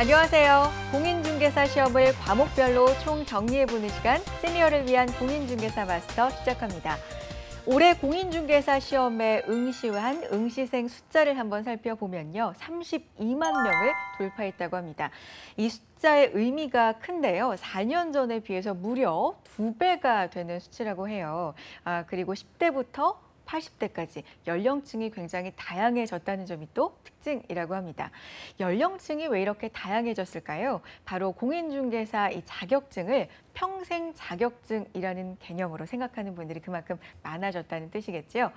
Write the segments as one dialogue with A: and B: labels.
A: 안녕하세요. 공인중개사 시험을 과목별로 총 정리해보는 시간 시니어를 위한 공인중개사 마스터 시작합니다. 올해 공인중개사 시험에 응시한 응시생 숫자를 한번 살펴보면요. 32만 명을 돌파했다고 합니다. 이 숫자의 의미가 큰데요. 4년 전에 비해서 무려 두배가 되는 수치라고 해요. 아, 그리고 10대부터 80대까지 연령층이 굉장히 다양해졌다는 점이 또 특징이라고 합니다. 연령층이 왜 이렇게 다양해졌을까요? 바로 공인중개사 이 자격증을 평생 자격증이라는 개념으로 생각하는 분들이 그만큼 많아졌다는 뜻이겠지요.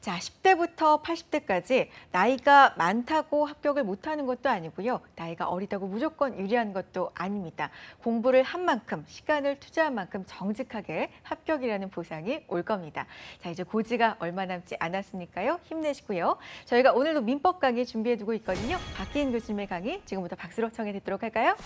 A: 자, 10대부터 80대까지 나이가 많다고 합격을 못하는 것도 아니고요. 나이가 어리다고 무조건 유리한 것도 아닙니다. 공부를 한 만큼, 시간을 투자한 만큼 정직하게 합격이라는 보상이 올 겁니다. 자, 이제 고지가 얼마 남지 않았으니까요. 힘내시고요. 저희가 오늘도 민법 강의 준비해두고 있거든요. 박기인 교수님의 강의 지금부터 박수로 청해 듣도록 할까요?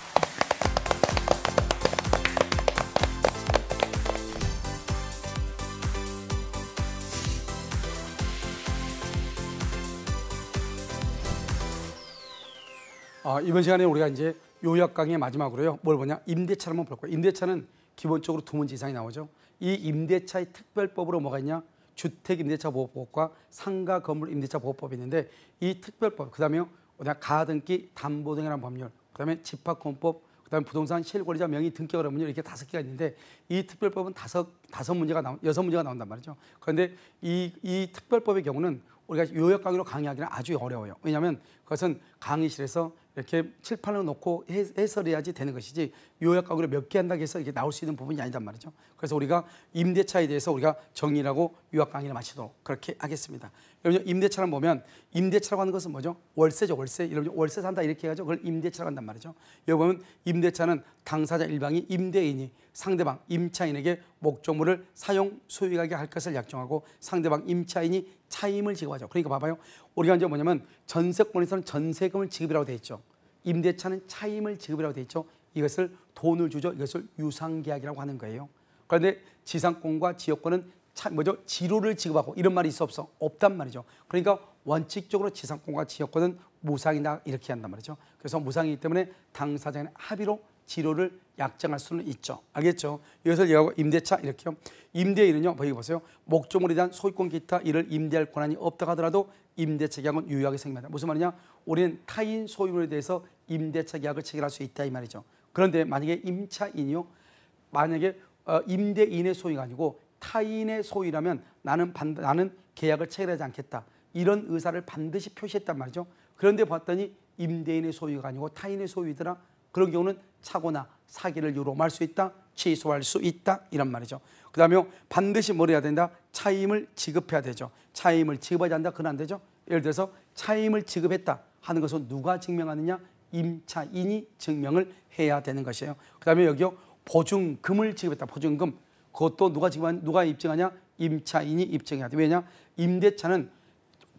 B: 아, 이번 시간에 우리가 이제 요약 강의 마지막으로요. 뭘 보냐? 임대차 를 한번 볼 거예요. 임대차는 기본적으로 두 문제 이상이 나오죠. 이 임대차의 특별법으로 뭐가 있냐? 주택 임대차 보호법과 상가 건물 임대차 보호법이 있는데 이 특별법 그다음에 그다음 가등기 담보 등이라는 법률 그다음에 집합권법 그다음에 부동산 실권리자 명의 등격을 하면 이렇게 다섯 개가 있는데 이 특별법은 다섯 다섯 문제가 나온 여섯 문제가 나온단 말이죠. 그런데 이이 특별법의 경우는 우리가 요약 강의로 강의하기는 아주 어려워요. 왜냐하면 그것은 강의실에서 이렇게 칠판을 놓고 해설해야지 되는 것이지 요약각으로 몇 개 한다고 해서 이게 나올 수 있는 부분이 아니단 말이죠. 그래서 우리가 임대차에 대해서 우리가 정리라고 요약 강의를 마치도록 그렇게 하겠습니다. 여러분 임대차란 보면 임대차라고 하는 것은 뭐죠? 월세죠, 월세. 여러분 월세 산다 이렇게 해가지고 그걸 임대차라고 한단 말이죠. 여기 보 임대차는 당사자 일방이 임대인이 상대방 임차인에게 목적물을 사용 소유하게 할 것을 약정하고 상대방 임차인이 차임을 지급하죠. 그러니까 봐봐요. 우리가 이제 뭐냐면 전세권에서는 전세금을 지급이라고 돼 있죠. 임대차는 차임을 지급이라고 돼 있죠. 이것을 돈을 주죠. 이것을 유상계약이라고 하는 거예요. 그런데 지상권과 지역권은 차, 뭐죠? 지로를 지급하고 이런 말이 있어 없어? 없단 말이죠. 그러니까 원칙적으로 지상권과 지역권은 무상이다 이렇게 한단 말이죠. 그래서 무상이기 때문에 당사자의 합의로 지로를 약정할 수는 있죠. 알겠죠? 이것을 얘기하고 임대차 이렇게요. 임대인은요. 보기 보세요. 목적물에 대한 소유권 기타 이를 임대할 권한이 없다 하더라도 임대차 계약은 유효하게 생긴다 무슨 말이냐? 우리는 타인 소유물에 대해서 임대차 계약을 체결할 수 있다 이 말이죠. 그런데 만약에 임차인이요. 만약에 어, 임대인의 소유가 아니고 타인의 소유라면 나는 반, 나는 계약을 체결하지 않겠다. 이런 의사를 반드시 표시했단 말이죠. 그런데 봤더니 임대인의 소유가 아니고 타인의 소유더라. 그런 경우는 착오나 사기를 유로 말수 있다. 취소할 수 있다. 이런 말이죠. 그다음에 반드시 뭘 해야 된다? 차임을 지급해야 되죠. 차임을 지급하지 않는다 그건 안 되죠. 예를 들어서 차임을 지급했다 하는 것은 누가 증명하느냐? 임차인이 증명을 해야 되는 것이에요. 그다음에 여기요. 보증금을 지급했다. 보증금. 그것도 누가 지금 급 누가 입증하냐? 임차인이 입증해야 돼. 왜냐? 임대차는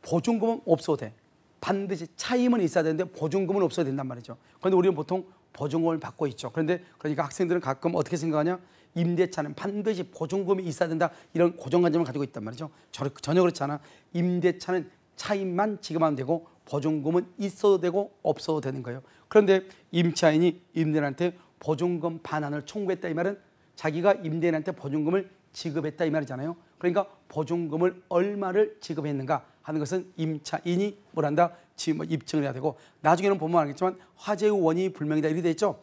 B: 보증금은 없어도 돼. 반드시 차임은 있어야 되는데 보증금은 없어야 된단 말이죠. 그런데 우리는 보통 보증금을 받고 있죠. 그런데 그러니까 학생들은 가끔 어떻게 생각하냐? 임대차는 반드시 보증금이 있어야 된다 이런 고정관념을 가지고 있단 말이죠. 전혀 그렇지 않아. 임대차는 차임만 지급하면 되고 보증금은 있어도 되고 없어도 되는 거예요. 그런데 임차인이 임대인한테 보증금 반환을 청구했다 이 말은 자기가 임대인한테 보증금을 지급했다 이 말이잖아요. 그러니까 보증금을 얼마를 지급했는가 하는 것은 임차인이 뭘 한다? 지금 입증을 해야 되고 나중에는 보면 알겠지만 화재의 원인이 불명이다 이렇게 돼 있죠.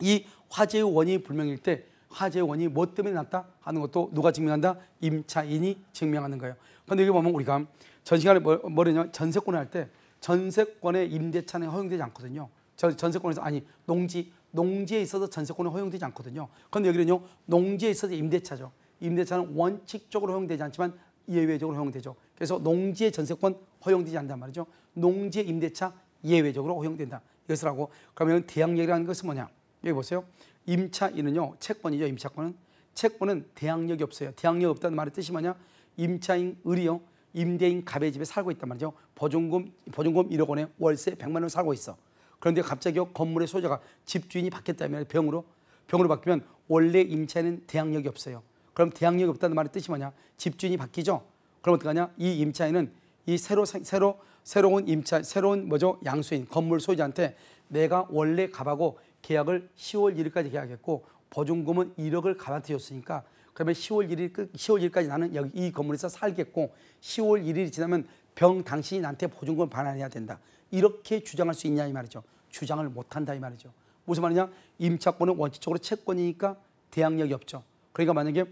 B: 이 화재의 원인이 불명일 때 화재의 원인이 뭐 때문에 났다 하는 것도 누가 증명한다? 임차인이 증명하는 거예요. 그런데 여기 보면 우리가 전시관에 뭐, 뭐냐면 전세권을 할 때전세권의 임대차는 허용되지 않거든요. 전, 세권에서 아니 농지 농지에 있어서 전세권은 허용되지 않거든요. 그런데 여기는요 농지에 있어서 임대차죠. 임대차는 원칙적으로 허용되지 않지만 예외적으로 허용되죠. 그래서 농지의 전세권 허용되지 않단 말이죠. 농지의 임대차 예외적으로 허용된다. 이것을 하고 그러면 대항력이라는 것은 뭐냐? 여기 보세요. 임차인은요, 채권이죠. 임차권은 채권은 대항력이 없어요. 대항력 없다는 말의 뜻이 뭐냐? 임차인 을이요. 임대인 갑의 집에 살고 있단 말이죠. 보증금 보증금 1억 원에 월세 100만 원을 살고 있어. 그런데 갑자기 건물의 소유자가 집주인이 바뀌었다면 병으로 병으로 바뀌면 원래 임차인은 대항력이 없어요. 그럼 대항력이 없다는 말의 뜻이 뭐냐? 집주인이 바뀌죠. 그럼 어떡하냐? 이 임차인은 이 새로 새로 새로운 임차 새로운 뭐죠? 양수인 건물 소유자한테 내가 원래 갑하고 계약을 10월 1일까지 계약했고 보증금은 1억을 가한테줬으니까 그러면 10월 1일 10월 1일까지 나는 여기 이 건물에서 살겠고 10월 1일이 지나면 병 당신이 나한테 보증금 을 반환해야 된다. 이렇게 주장할 수 있냐 이 말이죠. 주장을 못 한다 이 말이죠. 무슨 말이냐? 임차권은 원칙적으로 채권이니까 대항력이 없죠. 그러니까 만약에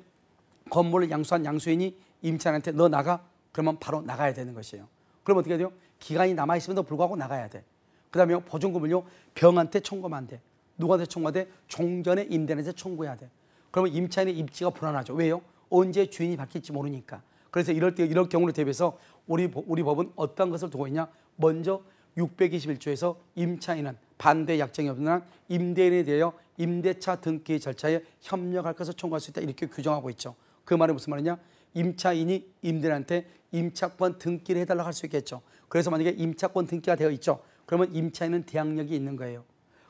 B: 건물을 양수한 양수인이 임차인한테 너 나가 그러면 바로 나가야 되는 것이에요. 그럼 어떻게 해야 돼요? 기간이 남아 있으면도 불구하고 나가야 돼. 그다음에 보증금을요 병한테 청구하면 안 돼. 누관에서 청구하되 종전에 임대인한테 청구해야 돼. 그러면 임차인의 입지가 불안하죠. 왜요? 언제 주인이 바뀔지 모르니까. 그래서 이럴 때 이럴 경우를 대비해서 우리 우리 법은 어떤 것을 두고 있냐? 먼저 621조에서 임차인은 반대 약정이 없는 한 임대인에 대하여 임대차 등기 절차에 협력할 것을 청구할 수 있다 이렇게 규정하고 있죠. 그 말이 무슨 말이냐? 임차인이 임대인한테 임차권 등기를 해달라고 할 수 있겠죠. 그래서 만약에 임차권 등기가 되어 있죠. 그러면 임차인은 대항력이 있는 거예요.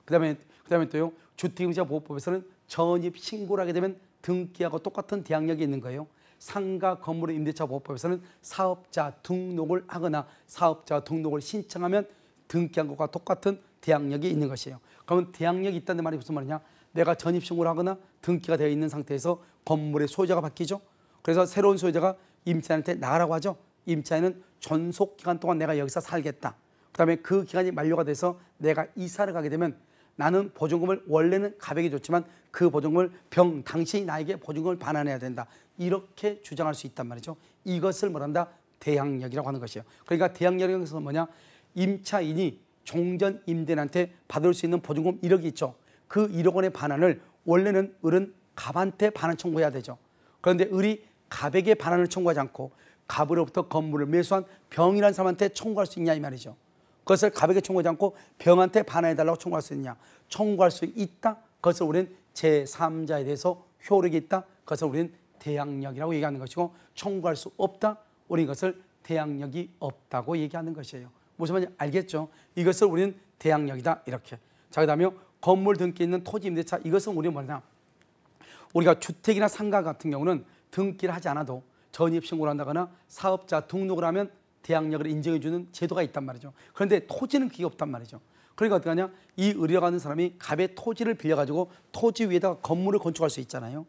B: 그다음에 그다음에 또요. 주택임자 보호법에서는 전입 신고를 하게 되면 등기하고 똑같은 대항력이 있는 거예요. 상가 건물 임대차 보호법에서는 사업자 등록을 하거나 사업자 등록을 신청하면 등기한 것과 똑같은 대항력이 있는 것이에요. 그러면 대항력이 있다는 말이 무슨 말이냐? 내가 전입 신고를 하거나 등기가 되어 있는 상태에서 건물의 소유자가 바뀌죠. 그래서 새로운 소유자가 임차인한테 나가라고 하죠. 임차인은 전속 기간 동안 내가 여기서 살겠다. 그다음에 그 기간이 만료가 돼서 내가 이사를 가게 되면 나는 보증금을 원래는 가백게 줬지만 그 보증금을 병 당신이 나에게 보증금을 반환해야 된다. 이렇게 주장할 수 있단 말이죠. 이것을 뭐란다? 대항력이라고 하는 것이에요. 그러니까 대항력에서 뭐냐? 임차인이 종전 임대인한테 받을 수 있는 보증금 1억이 있죠. 그 1억 원의 반환을 원래는 을은 갑한테 반환 청구해야 되죠. 그런데 을이 갑에게 반환을 청구하지 않고 갑으로부터 건물을 매수한 병이라는 사람한테 청구할 수 있냐 이 말이죠. 그것을 가볍게 청구하지 않고 병한테 반환해달라고 청구할 수 있느냐. 청구할 수 있다. 그것을 우리는 제3자에 대해서 효력이 있다. 그것을 우리는 대항력이라고 얘기하는 것이고 청구할 수 없다. 우리는 이것을 대항력이 없다고 얘기하는 것이에요. 무슨 말인지 알겠죠? 이것을 우리는 대항력이다. 이렇게. 자, 그 다음에 건물 등기 있는 토지 임대차 이것은 우리 뭐냐. 우리가 주택이나 상가 같은 경우는 등기를 하지 않아도 전입신고를 한다거나 사업자 등록을 하면 대항력을 인정해주는 제도가 있단 말이죠. 그런데 토지는 그게 없단 말이죠. 그러니까 어떻게 하냐? 이의료가는 사람이 갑의 토지를 빌려가지고 토지 위에다가 건물을 건축할 수 있잖아요.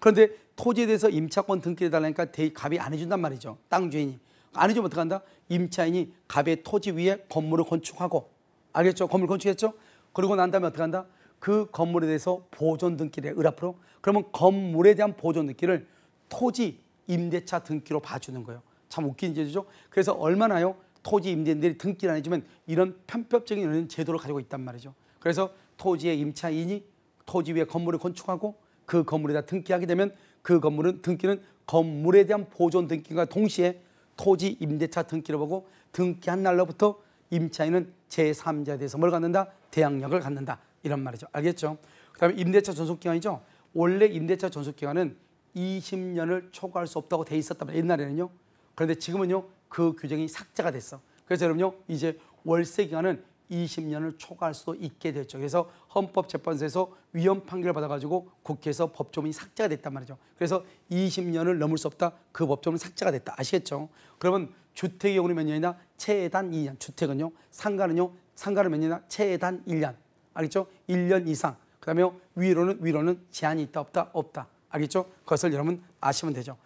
B: 그런데 토지에 대해서 임차권 등기를 달라니까 갑이 안 해준단 말이죠. 땅 주인이. 안 해주면 어떡한다? 임차인이 갑의 토지 위에 건물을 건축하고 알겠죠? 건물 건축했죠? 그리고 난 다음에 어떡한다? 그 건물에 대해서 보존 등기를 의뢰로 그러면 건물에 대한 보존 등기를 토지 임대차 등기로 봐주는 거예요. 참 웃긴 제도죠. 그래서 얼마나요? 토지 임대인들이 등기를 안 해주면 이런 편법적인 이런 제도를 가지고 있단 말이죠. 그래서 토지의 임차인이 토지 위에 건물을 건축하고 그 건물에다 등기하게 되면 그 건물은 등기는 건물에 대한 보존 등기와 동시에 토지 임대차 등기를 보고 등기한 날로부터 임차인은 제3자에 대해서 뭘 갖는다? 대항력을 갖는다. 이런 말이죠. 알겠죠? 그다음에 임대차 전속기간이죠. 원래 임대차 전속기간은 20년을 초과할 수 없다고 돼 있었단 말이에요. 옛날에는요. 그런데 지금은요 그 규정이 삭제가 됐어. 그래서 여러분요 이제 월세 기간은 20년을 초과할 수도 있게 됐죠. 그래서 헌법재판소에서 위헌 판결을 받아가지고 국회에서 법조문이 삭제가 됐단 말이죠. 그래서 20년을 넘을 수 없다. 그 법조문 삭제가 됐다. 아시겠죠? 그러면 주택의 경우는 몇 년이나? 최단 2년. 주택은요. 상가는요. 상가는 몇 년이나? 최단 1년. 알겠죠? 1년 이상. 그다음에 위로는 위로는 제한이 있다 없다 없다. 알겠죠? 그것을 여러분 아시면 되죠.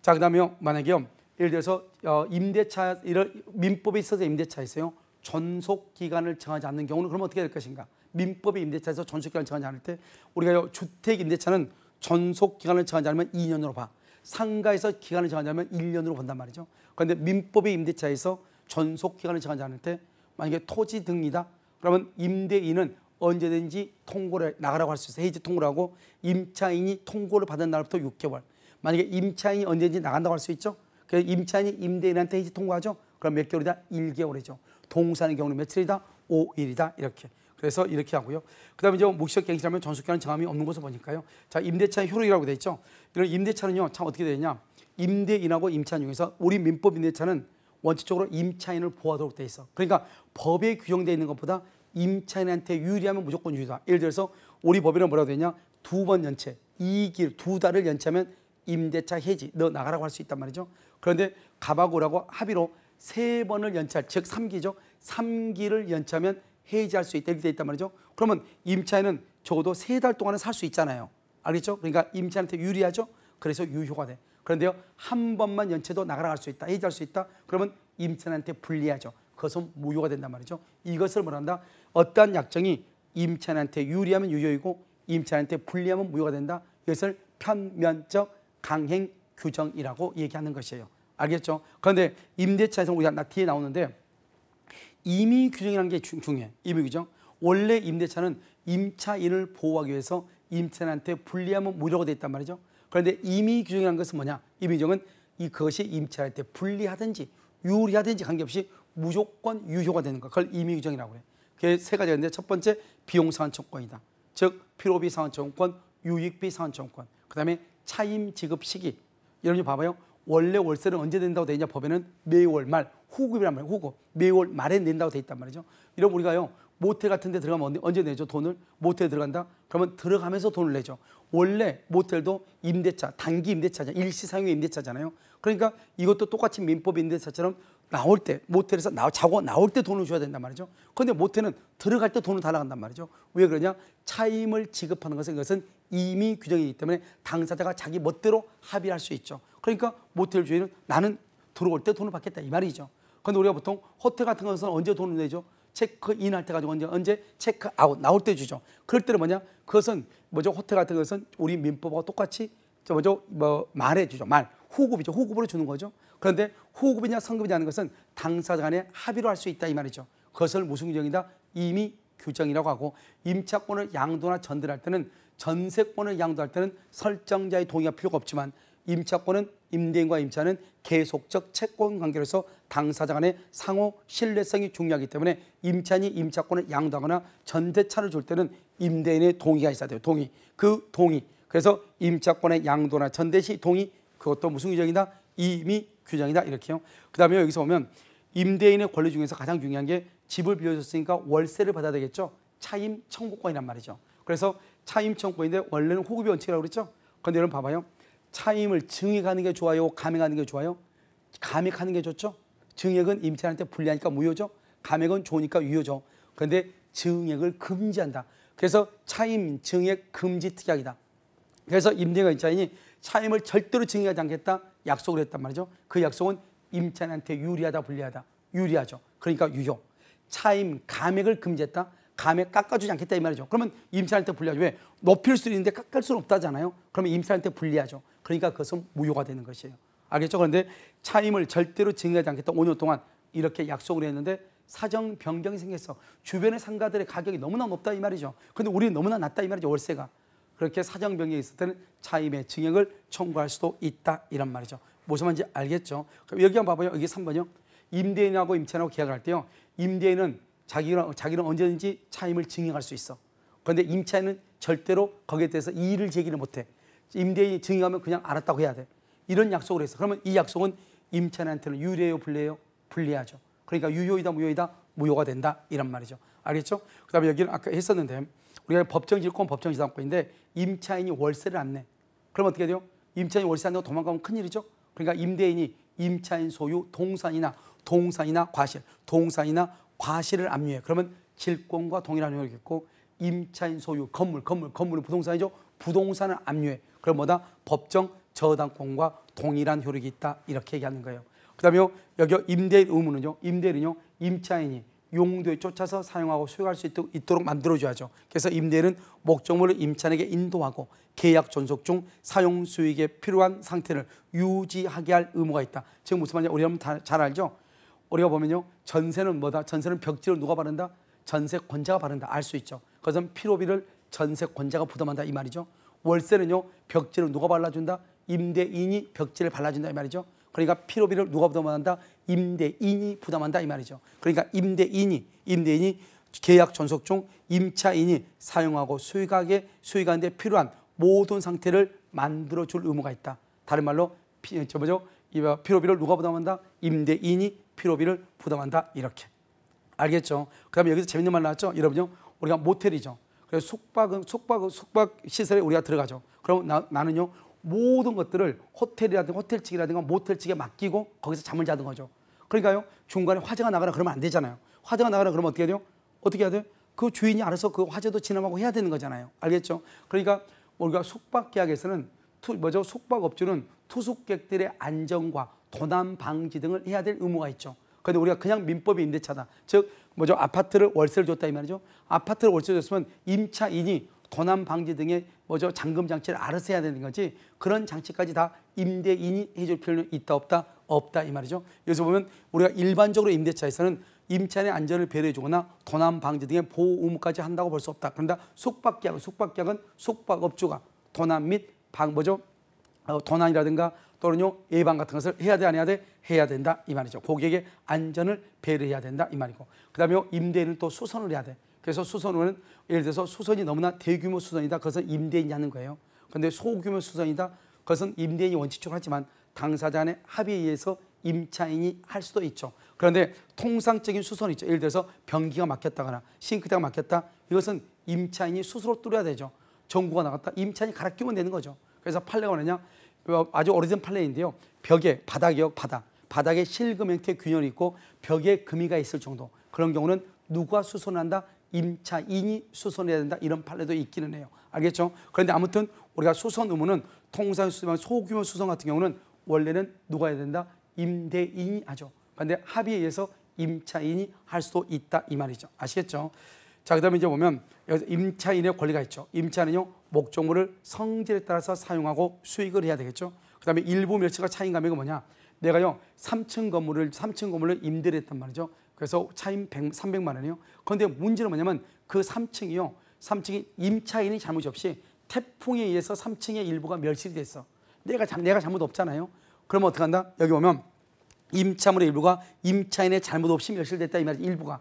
B: 자, 그다음에 만약에 예를 들어서 어, 임대차 이런 민법에 있어서 임대차에 있어요. 전속 기간을 정하지 않는 경우는 그럼 어떻게 될 것인가? 민법의 임대차에서 전속 기간을 정하지 않을 때 우리가 주택 임대차는 전속 기간을 정하지 않으면 2년으로 봐. 상가에서 기간을 정하지 않으면 1년으로 본단 말이죠. 그런데 민법의 임대차에서 전속 기간을 정하지 않을 때 만약에 토지 등이다. 그러면 임대인은 언제든지 통고를 나가라고 할 수 있어요. 해지 통고를 하고 임차인이 통고를 받은 날부터 6개월. 만약에 임차인이 언제든지 나간다고 할 수 있죠. 그래서 임차인이 임대인한테 이제 통과하죠. 그럼 몇 개월이다? 1개월이죠. 동사는 경우는 며칠이다? 5일이다. 이렇게. 그래서 이렇게 하고요. 그다음에 이제 목시적 갱신하면 전속기간은 정함이 없는 것을 보니까요. 자, 임대차 효력이라고 돼 있죠. 이런 임대차는요. 참 어떻게 되냐? 임대인하고 임차인 중에서 우리 민법 임대차는 원칙적으로 임차인을 보호하도록 돼 있어. 그러니까 법에 규정되어 있는 것보다 임차인한테 유리하면 무조건 유리다. 예를 들어서 우리 법에는 뭐라고 되냐? 두 번 연체, 이길두 달을 연체하면 임대차 해지 너 나가라고 할 수 있단 말이죠. 그런데 가바고라고 합의로 세 번을 연차 즉 3기죠. 3기를 연차면 해지할 수 있다 이렇게 있단 말이죠. 그러면 임차인은 적어도 세 달 동안은 살 수 있잖아요. 알겠죠? 그러니까 임차인한테 유리하죠. 그래서 유효가 돼. 그런데요. 한 번만 연체도 나가라 할 수 있다. 해지할 수 있다. 그러면 임차인한테 불리하죠. 그것은 무효가 된단 말이죠. 이것을 뭐한다? 어떠한 약정이 임차인한테 유리하면 유효이고 임차인한테 불리하면 무효가 된다. 이것을 편면적 강행 규정이라고 얘기하는 것이에요. 알겠죠? 그런데 임대차에서 우리가 나 뒤에 나오는데 임의 규정이라는 게 중요해. 임의 규정. 원래 임대차는 임차인을 보호하기 위해서 임차인한테 불리하면 무료가 돼 있단 말이죠. 그런데 임의 규정이라는 것은 뭐냐? 임의 규정은 이것이 임차인한테 불리하든지 유리하든지 관계없이 무조건 유효가 되는 거. 그걸 임의 규정이라고 해. 그게 세 가지가 있는데 첫 번째 비용 상환 청구권이다. 즉 필요비 상환 청구권, 유익비 상환 청구권. 그다음에 차임 지급 시기. 여러분 봐봐요. 원래 월세는 언제 낸다고 되냐 법에는 매월 말 후급이란 말이에요. 후급. 매월 말에 낸다고 돼 있단 말이죠. 이런 우리가요. 모텔 같은 데 들어가면 언제 내죠? 돈을? 모텔 에 들어간다? 그러면 들어가면서 돈을 내죠. 원래 모텔도 임대차, 단기 임대차잖아요. 일시 사용 임대차잖아요. 그러니까 이것도 똑같이 민법 임대차처럼 나올 때 모텔에서 나, 자고 나올 때 돈을 줘야 된단 말이죠. 그런데 모텔은 들어갈 때 돈을 달 나간단 말이죠. 왜 그러냐? 차임을 지급하는 것은 이것은 이미 규정이기 때문에 당사자가 자기 멋대로 합의할 수 있죠. 그러니까 모텔 주인은 나는 들어올 때 돈을 받겠다 이 말이죠. 그런데 우리가 보통 호텔 같은 것은 언제 돈을 내죠? 체크인 할 때 가지고 언제 언제 체크아웃 나올 때 주죠. 그럴 때는 뭐냐? 그것은 뭐죠? 호텔 같은 것은 우리 민법하고 똑같이 먼저 뭐 말해 주죠. 말 후급이죠. 후급으로 주는 거죠. 그런데 호급이냐 성급이냐 하는 것은 당사자 간에 합의로 할 수 있다 이 말이죠. 그것을 무슨 규정이다? 이미 규정이라고 하고 임차권을 양도나 전달할 때는 전세권을 양도할 때는 설정자의 동의가 필요가 없지만 임차권은 임대인과 임차는 계속적 채권 관계로서 당사자 간의 상호 신뢰성이 중요하기 때문에 임차인이 임차권을 양도하거나 전대차를 줄 때는 임대인의 동의가 있어야 돼요. 동의. 그 동의. 그래서 임차권의 양도나 전대 시 동의 그것도 무슨 규정이다? 임의 규정이다 이렇게요. 그다음에 여기서 보면 임대인의 권리 중에서 가장 중요한 게 집을 빌려줬으니까 월세를 받아야 되겠죠. 차임 청구권이란 말이죠. 그래서 차임 청구인데 권 원래는 호급의 원칙이라고 그랬죠. 그런데 여러분 봐봐요. 차임을 증액하는 게 좋아요, 감액하는 게 좋아요? 감액하는 게 좋죠. 증액은 임차인한테 불리하니까 무효죠. 감액은 좋으니까 유효죠. 그런데 증액을 금지한다. 그래서 차임 증액 금지 특약이다. 그래서 임대인과 임차인이 차임을 절대로 증여하지 않겠다 약속을 했단 말이죠. 그 약속은 임차인한테 유리하다 불리하다. 유리하죠. 그러니까 유효. 차임 감액을 금지했다. 감액 깎아주지 않겠다 이 말이죠. 그러면 임차인한테 불리하죠. 왜? 높일 수 있는데 깎을 수는 없다잖아요. 그러면 임차인한테 불리하죠. 그러니까 그것은 무효가 되는 것이에요. 알겠죠? 그런데 차임을 절대로 증여하지 않겠다. 5년 동안 이렇게 약속을 했는데 사정 변경이 생겼어. 주변의 상가들의 가격이 너무나 높다 이 말이죠. 그런데 우리는 너무나 낮다 이 말이죠. 월세가. 그렇게 사정병에 있을 때는 차임의 증액을 청구할 수도 있다 이런 말이죠. 무슨 말인지 알겠죠? 그럼 여기 한번 봐봐요. 여기 3번이요. 임대인하고 임차인하고 계약할 때요. 임대인은 자기는, 자기는 언제든지 차임을 증액할 수 있어. 그런데 임차인은 절대로 거기에 대해서 이의를 제기를 못해. 임대인이 증액하면 그냥 알았다고 해야 돼. 이런 약속을 했어. 그러면 이 약속은 임차인한테는 유리해요, 불리해요? 불리하죠. 그러니까 유효이다, 무효이다, 무효가 된다 이런 말이죠. 알겠죠? 그다음에 여기는 아까 했었는데 우리가 법정지권, 법정지상권인데 임차인이 월세를 안 내. 그럼 어떻게 돼요? 임차인이 월세 안 내고 도망가면 큰일이죠. 그러니까 임대인이 임차인 소유 동산이나 동산이나 과실, 동산이나 과실을 압류해. 그러면 질권과 동일한 효력이 있고 임차인 소유 건물, 건물, 건물은 부동산이죠. 부동산을 압류해. 그럼 뭐다? 법정 저당권과 동일한 효력이 있다. 이렇게 얘기하는 거예요. 그다음에 여기 임대인 의무는요. 임대인은요. 임차인이 용도에 쫓아서 사용하고 수용할수 있도록 만들어줘야죠. 그래서 임대인은 목적물을 임차인에게 인도하고 계약 존속 중 사용 수익에 필요한 상태를 유지하게 할 의무가 있다. 지금 무슨 말인지 우리 여러분 잘 알죠? 우리가 보면요. 전세는 뭐다? 전세는 벽지를 누가 바른다? 전세권자가 바른다. 알 수 있죠. 그것은 피로비를 전세권자가 부담한다. 이 말이죠. 월세는요. 벽지를 누가 발라준다? 임대인이 벽지를 발라준다. 이 말이죠. 그러니까 피로비를 누가 부담한다? 임대인이 부담한다 이 말이죠. 그러니까 임대인이 임대인이 계약 전속 중 임차인이 사용하고 수유가에수유가인데 필요한 모든 상태를 만들어 줄 의무가 있다. 다른 말로 피, 저 뭐죠? 피로비를 누가 부담한다? 임대인이 피로비를 부담한다. 이렇게. 알겠죠? 그다음에 여기서 재밌는 말 나왔죠? 여러분요. 우리가 모텔이죠. 그래서 숙박 은 숙박 숙박 시설에 우리가 들어가죠. 그럼 나, 나는요. 모든 것들을 호텔이라든가 호텔 측이라든가 모텔 측에 맡기고 거기서 잠을 자는 거죠. 그러니까요. 중간에 화재가 나거나 그러면 안 되잖아요. 화재가 나거나 그러면 어떻게 해야 돼요? 어떻게 해야 돼요? 그 주인이 알아서 그 화재도 진압하고 해야 되는 거잖아요. 알겠죠? 그러니까 우리가 숙박 계약에서는 투, 뭐죠? 숙박업주는 투숙객들의 안전과 도난 방지 등을 해야 될 의무가 있죠. 그런데 우리가 그냥 민법의 임대차다. 즉 뭐죠? 아파트를 월세를 줬다 이 말이죠. 아파트를 월세 줬으면 임차인이 도난 방지 등의 뭐죠 잠금 장치를 알아서 해야 되는 거지 그런 장치까지 다 임대인이 해줄 필요는 있다 없다 없다 이 말이죠. 여기서 보면 우리가 일반적으로 임대차에서는 임차인의 안전을 배려해주거나 도난 방지 등의 보호 의무까지 한다고 볼 수 없다. 그런데 그러니까 숙박계약, 숙박계약은 숙박업주가 도난 및 방보죠. 도난이라든가 어, 또는요 예방 같은 것을 해야 돼 안 해야 돼 해야 된다 이 말이죠. 고객의 안전을 배려해야 된다 이 말이고 그다음에 임대인은 또 수선을 해야 돼. 그래서 수선은 예를 들어서 수선이 너무나 대규모 수선이다. 그것은 임대인이 하는 거예요. 그런데 소규모 수선이다. 그것은 임대인이 원칙적으로 하지만 당사자 간의 합의에 의해서 임차인이 할 수도 있죠. 그런데 통상적인 수선이 있죠. 예를 들어서 변기가 막혔다거나 싱크대가 막혔다. 이것은 임차인이 스스로 뚫어야 되죠. 정부가 나갔다. 임차인이 갈아 끼면 되는 거죠. 그래서 판례가 뭐냐. 아주 오래된 판례인데요. 벽에 바닥이요. 바닥. 바닥에 실금 형태 균열이 있고 벽에 금이가 있을 정도. 그런 경우는 누가 수선한다? 임차인이 수선해야 된다 이런 판례도 있기는 해요. 알겠죠? 그런데 아무튼 우리가 수선 의무는 통상 수선, 소규모 수선 같은 경우는 원래는 누가 해야 된다? 임대인이 하죠. 그런데 합의에 의해서 임차인이 할 수도 있다 이 말이죠. 아시겠죠? 자, 그다음에 이제 보면 여기서 임차인의 권리가 있죠. 임차는요 목적물을 성질에 따라서 사용하고 수익을 해야 되겠죠. 그다음에 일부 멸치가 차인 감이은 뭐냐? 내가요 3층 건물을 3층 건물을 임대를 했단 말이죠. 그래서 차임 100, 300만 원이요. 그런데 문제는 뭐냐면 그 3층이요. 3층이 임차인이 잘못이 없이 태풍에 의해서 3층의 일부가 멸실이 됐어. 내가, 내가 잘못 없잖아요. 그러면 어떡 한다? 여기 보면 임차물의 일부가 임차인의 잘못 없이 멸실됐다 이말이 일부가.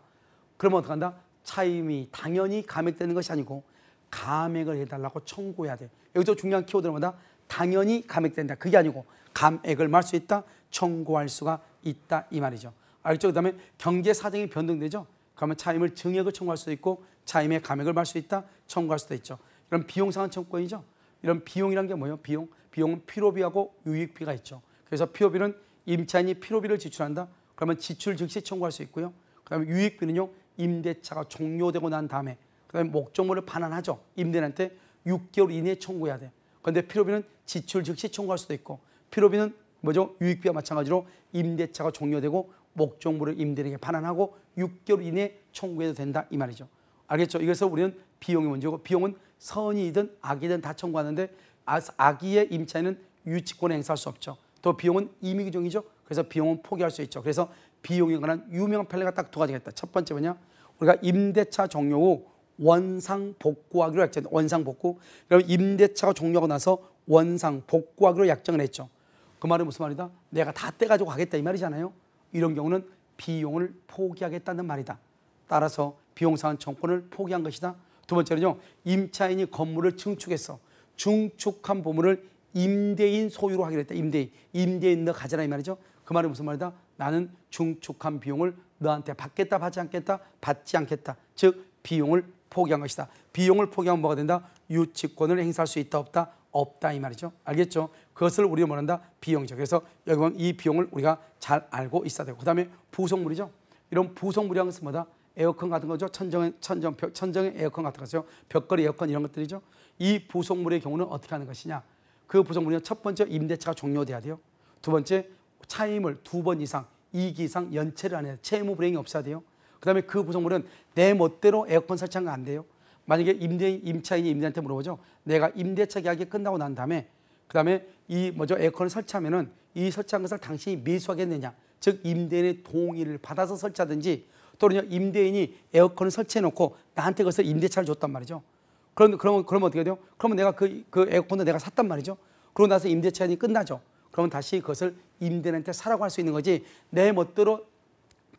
B: 그러면 어떡 한다? 차임이 당연히 감액되는 것이 아니고 감액을 해달라고 청구해야 돼. 여기서 중요한 키워드마다 당연히 감액된다. 그게 아니고 감액을 말 수 있다, 청구할 수가 있다 이 말이죠. 알겠죠? 그 다음에 경제 사정이 변동되죠? 그러면 차임을 증액을 청구할 수도 있고 차임의 감액을 받을 수 있다? 청구할 수도 있죠. 이런 비용상한 청구권이죠. 이런 비용이란 게 뭐예요? 비용. 비용은 피로비하고 유익비가 있죠. 그래서 피로비는 임차인이 피로비를 지출한다. 그러면 지출 즉시 청구할 수 있고요. 그다음에 유익비는요. 임대차가 종료되고 난 다음에 그다음에 목적물을 반환하죠. 임대인한테 6개월 이내에 청구해야 돼. 그런데 피로비는 지출 즉시 청구할 수도 있고 피로비는 뭐죠? 유익비와 마찬가지로 임대차가 종료되고 목적물을 임대인에게 반환하고 6개월 이내 에 청구해도 된다 이 말이죠. 알겠죠? 이것서 우리는 비용이 문제고 비용은 선이든 악이든 다 청구하는데 악의의 임차인은 유치권을 행사할 수 없죠. 또 비용은 임의 규정이죠. 그래서 비용은 포기할 수 있죠. 그래서 비용에 관한 유명한 판례가 딱 두 가지가 있다. 첫 번째 뭐냐? 우리가 임대차 종료 후 원상 복구하기로 약정 원상 복구. 그럼 임대차가 종료하고 나서 원상 복구하기로 약정을 했죠. 그 말은 무슨 말이다? 내가 다 떼가지고 가겠다 이 말이잖아요. 이런 경우는 비용을 포기하겠다는 말이다. 따라서 비용상환 청권을 포기한 것이다. 두 번째는요. 임차인이 건물을 증축해서 증축한 보물을 임대인 소유로 하기로 했다. 임대인. 임대인 너 가져라 이 말이죠. 그 말이 무슨 말이다? 나는 증축한 비용을 너한테 받겠다 받지 않겠다 받지 않겠다. 즉 비용을 포기한 것이다. 비용을 포기하면 뭐가 된다? 유치권을 행사할 수 있다 없다. 없다 이 말이죠. 알겠죠? 그것을 우리가 뭐란다? 비용이죠. 그래서 여기 보면 이 비용을 우리가 잘 알고 있어야 되고 그다음에 부속물이죠. 이런 부속물이란 것은 뭐다? 에어컨 같은 거죠. 천정에 천정 벽 천정에 에어컨 같은 거죠. 벽걸이 에어컨 이런 것들이죠. 이 부속물의 경우는 어떻게 하는 것이냐? 그 부속물은 첫 번째 임대차가 종료돼야 돼요. 두 번째 차임을 두 번 이상 이기 이상 연체를 안 해요. 채무 불행이 없어야 돼요. 그다음에 그 부속물은 내 멋대로 에어컨 설치한 거 안 돼요. 만약에 임대 임차인이 임대한테 물어보죠. 내가 임대차 계약이 끝나고 난 다음에 그다음에 이 먼저 에어컨을 설치하면은 이 설치한 것을 당신이 매수하겠느냐? 즉 임대인의 동의를 받아서 설치하든지 또는 임대인이 에어컨을 설치해 놓고 나한테 거기서 임대차를 줬단 말이죠. 그런 그러면 그러면 어떻게 돼요? 그러면 내가 그 그 에어컨을 내가 샀단 말이죠. 그러고 나서 임대차인이 끝나죠. 그러면 다시 그것을 임대인한테 사라고 할 수 있는 거지 내 멋대로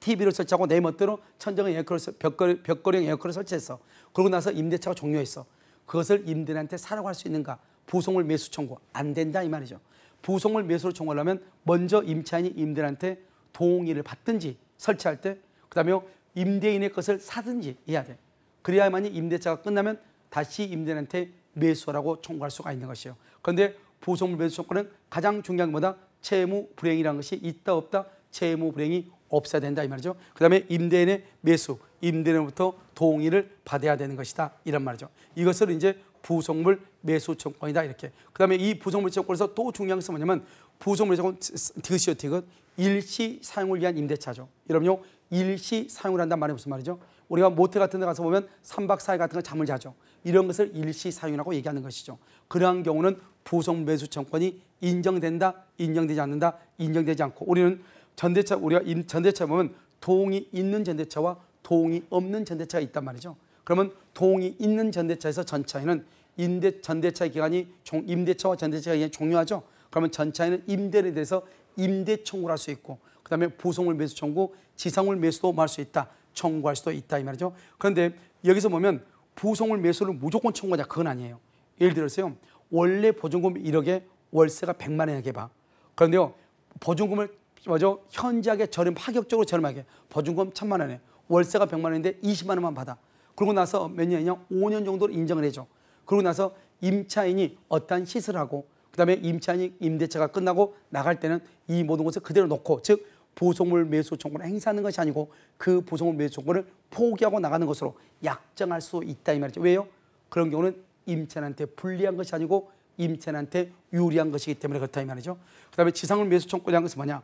B: TV를 설치하고 내 멋대로 천정에 에어컨을 벽걸이, 벽걸이형 에어컨을 설치했어 그러고 나서 임대차가 종료했어. 그것을 임대인한테 사라고 할 수 있는가? 보송을 매수 청구 안 된다 이 말이죠. 보송을 매수를 청구하려면 먼저 임차인이 임대인한테 동의를 받든지 설치할 때 그다음에 임대인의 것을 사든지 해야 돼. 그래야만이 임대차가 끝나면 다시 임대인한테 매수라고 청구할 수가 있는 것이에요. 그런데 보송물 매수 청구는 가장 중요한 것보다 채무 불행이라는 것이 있다 없다 채무 불행이 없애야 된다 이 말이죠. 그다음에 임대인의 매수, 임대인으로부터 동의를 받아야 되는 것이다 이런 말이죠. 이것을 이제 부속물 매수 청권이다 이렇게. 그다음에 이 부속물 청권에서또 중요한 것은 뭐냐면 부속물 정권 드시오 디귿 일시 사용을 위한 임대차죠. 여러분요 일시 사용을 한단 말이 무슨 말이죠? 우리가 모텔 같은 데 가서 보면 삼박사일 같은 걸 잠을 자죠. 이런 것을 일시 사용이라고 얘기하는 것이죠. 그러한 경우는 부속 매수 청권이 인정된다, 인정되지 않는다, 인정되지 않고 우리는 전대차 우리가 전대차 보면 동이 있는 전대차와 동이 없는 전대차가 있단 말이죠. 그러면 동이 있는 전대차에서 전차에는 임대 전대차 기간이 종, 임대차와 전대차 기간이 종료하죠. 그러면 전차에는 임대에 대해서 임대 청구를 할 수 있고 그다음에 보송을 매수 청구, 지상을 매수도 뭐 할수 있다. 청구할 수도 있다 이 말이죠. 그런데 여기서 보면 보송을 매수를 무조건 청구하자 그건 아니에요. 예를 들어서요. 원래 보증금 1억에 월세가 100만 원이라고 해봐. 그런데요. 보증금을 뭐죠? 현저하게 저렴, 파격적으로 저렴하게. 보증금 천만 원에. 월세가 백만 원인데 이십만 원만 받아. 그러고 나서 몇 년이냐? 오 년 정도로 인정을 해줘. 그러고 나서 임차인이 어떠한 시을 하고 그다음에 임차인이 임대차가 끝나고 나갈 때는 이 모든 것을 그대로 놓고 즉 보송물 매수 청구를 행사하는 것이 아니고 그 보송물 매수 청구를 포기하고 나가는 것으로 약정할 수 있다 이 말이죠. 왜요? 그런 경우는 임차인한테 불리한 것이 아니고 임차인한테 유리한 것이기 때문에 그렇다 이 말이죠. 그다음에 지상물 매수 청구라는 것은 뭐냐?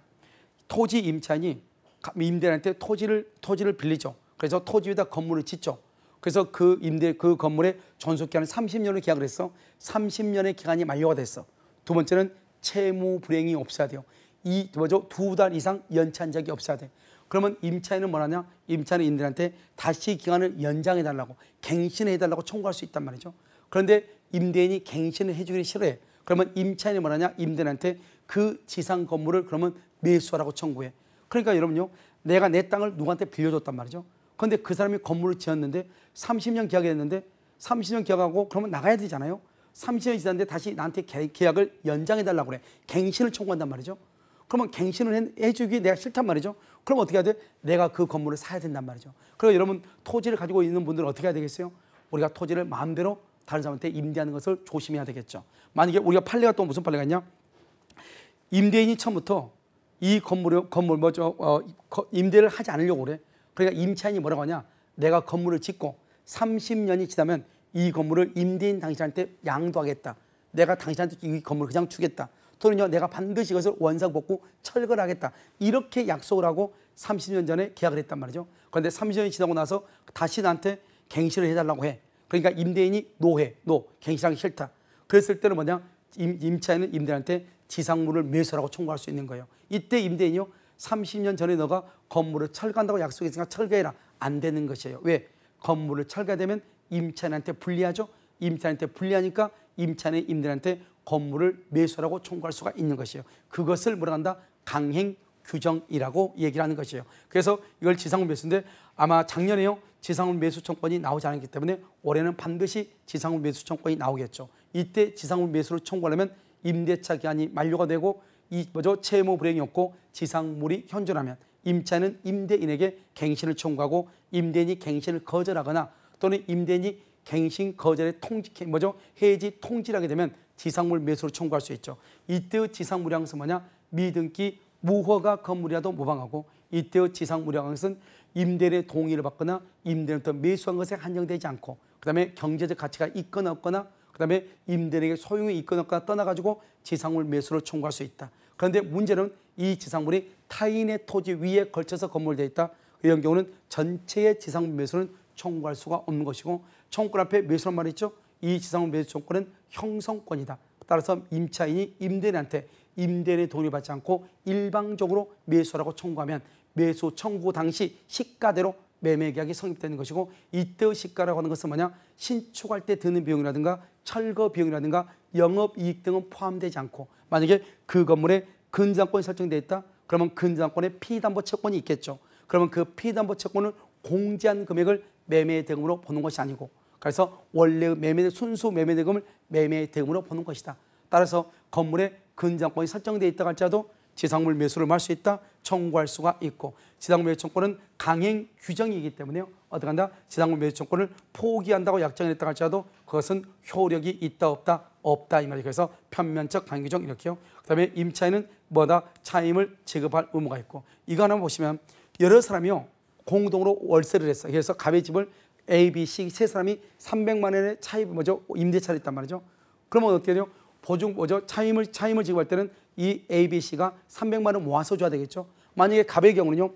B: 토지 임차인이 임대인한테 토지를 토지를 빌리죠. 그래서 토지 위에다 건물을 짓죠. 그래서 그 임대 그건물에 전속 기한을 30년을 계약을 했어. 30년의 기간이 만료가 됐어. 두 번째는 채무 불행이 없어야 돼요. 이 두 번째 두 달 이상 연체한 적이 없어야 돼. 그러면 임차인은 뭐하냐? 임차인 임대인한테 다시 기간을 연장해 달라고 갱신해 달라고 청구할 수 있단 말이죠. 그런데 임대인이 갱신을 해주기 싫어해. 그러면 임차인이 뭐하냐? 임대인한테 그 지상 건물을 그러면 매수하라고 청구해. 그러니까 여러분요. 내가 내 땅을 누구한테 빌려줬단 말이죠. 그런데 그 사람이 건물을 지었는데 30년 계약했는데 30년 계약하고 그러면 나가야 되잖아요. 3 0년 지났는데 다시 나한테 계약을 연장해달라고 그래. 갱신을 청구한단 말이죠. 그러면 갱신을 해주기 내가 싫단 말이죠. 그럼 어떻게 해야 돼? 내가 그 건물을 사야 된단 말이죠. 그리고 여러분 토지를 가지고 있는 분들은 어떻게 해야 되겠어요? 우리가 토지를 마음대로 다른 사람한테 임대하는 것을 조심해야 되겠죠. 만약에 우리가 판례가 또 무슨 판례가 있냐? 임대인이 처음부터 이 건물을 건물 뭐죠 어, 임대를 하지 않으려고 그래. 그러니까 임차인이 뭐라고 하냐? 내가 건물을 짓고 30년이 지나면 이 건물을 임대인 당신한테 양도하겠다. 내가 당신한테 이 건물을 그냥 주겠다. 또는요 내가 반드시 이것을 원상복구 철거를 하겠다. 이렇게 약속을 하고 30년 전에 계약을 했단 말이죠. 그런데 30년이 지나고 나서 다시 나한테 갱신을 해달라고 해. 그러니까 임대인이 노해, 노, 갱신하기 싫다. 그랬을 때는 뭐냐? 임, 임차인은 임대인한테 지상물을 매수라고 청구할 수 있는 거예요. 이때 임대인이요. 30년 전에 너가 건물을 철거한다고 약속했으니까 철거해라. 안 되는 것이에요. 왜? 건물을 철거되면 임차인한테 불리하죠. 임차인한테 불리하니까 임차인의 임대인한테 건물을 매수라고 청구할 수가 있는 것이에요. 그것을 뭐라 한다? 강행 규정이라고 얘기를 하는 것이에요. 그래서 이걸 지상물 매수인데 아마 작년에요. 지상물 매수 청권이 나오지 않았기 때문에 올해는 반드시 지상물 매수 청권이 나오겠죠. 이때 지상물 매수를 청구하려면 임대차 기한이 만료가 되고 이 뭐죠? 채무 불행이 없고 지상물이 현존하면 임차는 임대인에게 갱신을 청구하고 임대인이 갱신을 거절하거나 또는 임대인이 갱신 거절의 통지 뭐죠? 해지 통지를 하게 되면 지상물 매수를 청구할 수 있죠. 이때의 지상물이 항상 뭐냐? 미등기 무허가 건물이라도 모방하고 이때의 지상물량은 임대인의 동의를 받거나 임대인부터 매수한 것에 한정되지 않고 그다음에 경제적 가치가 있거나 없거나 그다음에 임대인에게 소유의 이권과 떠나가지고 지상물 매수를 청구할 수 있다. 그런데 문제는 이 지상물이 타인의 토지 위에 걸쳐서 건물되어 있다. 이런 경우는 전체의 지상물 매수는 청구할 수가 없는 것이고 청구권 앞에 매수란 말이 있죠. 이 지상물 매수 청구는 형성권이다. 따라서 임차인이 임대인한테 임대인의 돈을 받지 않고 일방적으로 매수라고 청구하면 매수 청구 당시 시가대로 매매계약이 성립되는 것이고 이때의 시가라고 하는 것은 뭐냐 신축할 때 드는 비용이라든가 철거 비용이라든가 영업 이익 등은 포함되지 않고 만약에 그 건물에 근장권이 설정돼 있다. 그러면 근장권에 피담보 채권이 있겠죠. 그러면 그 피담보 채권을 공제한 금액을 매매 대금으로 보는 것이 아니고 그래서 원래 매매 순수 매매 대금을 매매 대금으로 보는 것이다. 따라서 건물에 근장권이 설정돼 있다 할지라도 지상물 매수를 뭐 할수 있다. 청구할 수가 있고 지상물 매수 청구는 강행 규정이기 때문에요. 어떻게 한다? 지상물 매수 청구를 포기한다고 약정 했다 할지라도 그것은 효력이 있다 없다 없다 이 말이에요. 그래서 편면적 강행 규정 이렇게요. 그다음에 임차인은 뭐다 차임을 지급할 의무가 있고 이거 하나 보시면 여러 사람이요 공동으로 월세를 했어요. 그래서 갑의 집을 A, B, C 세 사람이 300만 원의 차입 뭐죠 임대차를 했단 말이죠. 그러면 어떻게 돼요? 보증 뭐죠? 차임을 차임을 지급할 때는 이 ABC가 300만 원 모아서 줘야 되겠죠. 만약에 갑의 경우는요.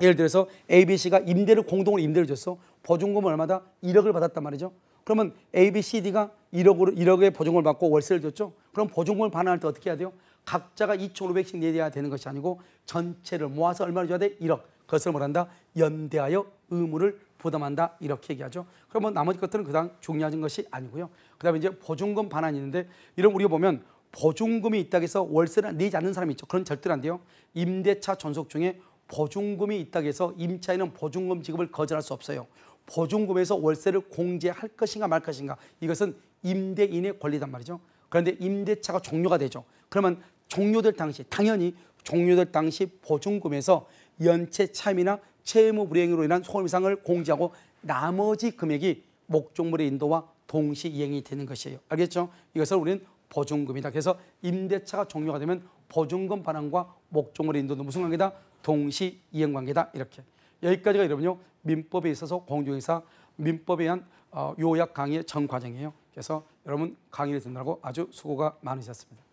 B: 예를 들어서 ABC가 임대를 공동으로 임대를 줬어. 보증금 얼마다? 1억을 받았단 말이죠. 그러면 ABCD가 1억으로 1억의 보증금을 받고 월세를 줬죠. 그럼 보증금을 반환할 때 어떻게 해야 돼요? 각자가 2,500씩 내야 되는 것이 아니고 전체를 모아서 얼마를 줘야 돼? 1억. 그것을 말한다. 연대하여 의무를 부담한다. 이렇게 얘기하죠. 그러면 나머지 것들은 그당 다 중요한 것이 아니고요. 그다음에 이제 보증금 반환이 있는데 이런 우리가 보면 보증금이 있다고 해서 월세를 내지 않는 사람이 있죠. 그런 절대로 안 돼요. 임대차 전속 중에 보증금이 있다고 해서 임차인은 보증금 지급을 거절할 수 없어요. 보증금에서 월세를 공제할 것인가 말 것인가 이것은 임대인의 권리단 말이죠. 그런데 임대차가 종료가 되죠. 그러면 종료될 당시 당연히 종료될 당시 보증금에서 연체 참이나 채무 불이행으로 인한 소금 이상을 공제하고 나머지 금액이 목적물의 인도와 동시 이행이 되는 것이에요. 알겠죠? 이것을 우리는 보증금이다. 그래서 임대차가 종료가 되면 보증금 반환과 목적물 인도는 무슨 관계다? 동시 이행 관계다. 이렇게. 여기까지가 여러분요. 민법에 있어서 공중회사 민법에 의한 어, 요약 강의의 전 과정이에요. 그래서 여러분 강의를 듣느라고 아주 수고가 많으셨습니다.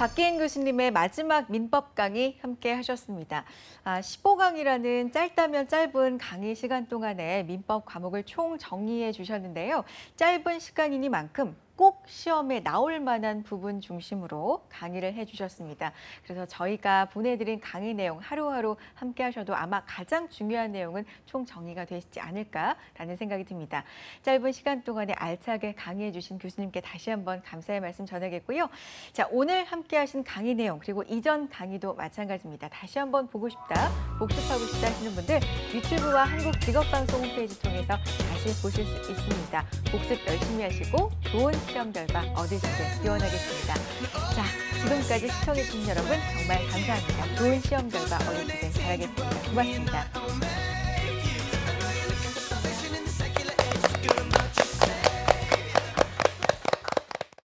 A: 박기행 교수님의 마지막 민법 강의 함께 하셨습니다. 아, 15강이라는 짧다면 짧은 강의 시간 동안에 민법 과목을 총 정리해 주셨는데요. 짧은 시간이니만큼 꼭 시험에 나올 만한 부분 중심으로 강의를 해주셨습니다. 그래서 저희가 보내드린 강의 내용 하루하루 함께 하셔도 아마 가장 중요한 내용은 총정리가 되시지 않을까라는 생각이 듭니다. 짧은 시간 동안에 알차게 강의해 주신 교수님께 다시 한번 감사의 말씀 전하겠고요. 자 오늘 함께 하신 강의 내용 그리고 이전 강의도 마찬가지입니다. 다시 한번 보고 싶다, 복습하고 싶다 하시는 분들 유튜브와 한국직업방송 홈페이지 통해서 다시 보실 수 있습니다. 복습 열심히 하시고 좋은 시험 결과 얻으시길 기원하겠습니다. 자, 지금까지 시청해주신 여러분 정말 감사합니다. 좋은 시험 결과 얻으시길 바라겠습니다. 고맙습니다.